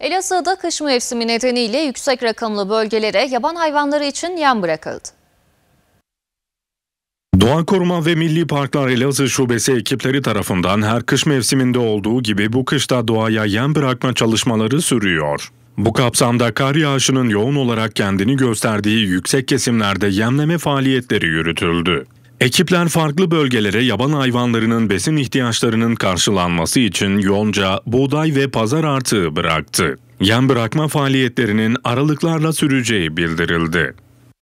Elazığ'da kış mevsimi nedeniyle yüksek rakımlı bölgelere yaban hayvanları için yem bırakıldı. Doğa Koruma ve Milli Parklar Elazığ Şubesi ekipleri tarafından her kış mevsiminde olduğu gibi bu kışta doğaya yem bırakma çalışmaları sürüyor. Bu kapsamda kar yağışının yoğun olarak kendini gösterdiği yüksek kesimlerde yemleme faaliyetleri yürütüldü. Ekipler farklı bölgelere yaban hayvanlarının besin ihtiyaçlarının karşılanması için yonca, buğday ve pazar artığı bıraktı. Yem bırakma faaliyetlerinin aralıklarla süreceği bildirildi.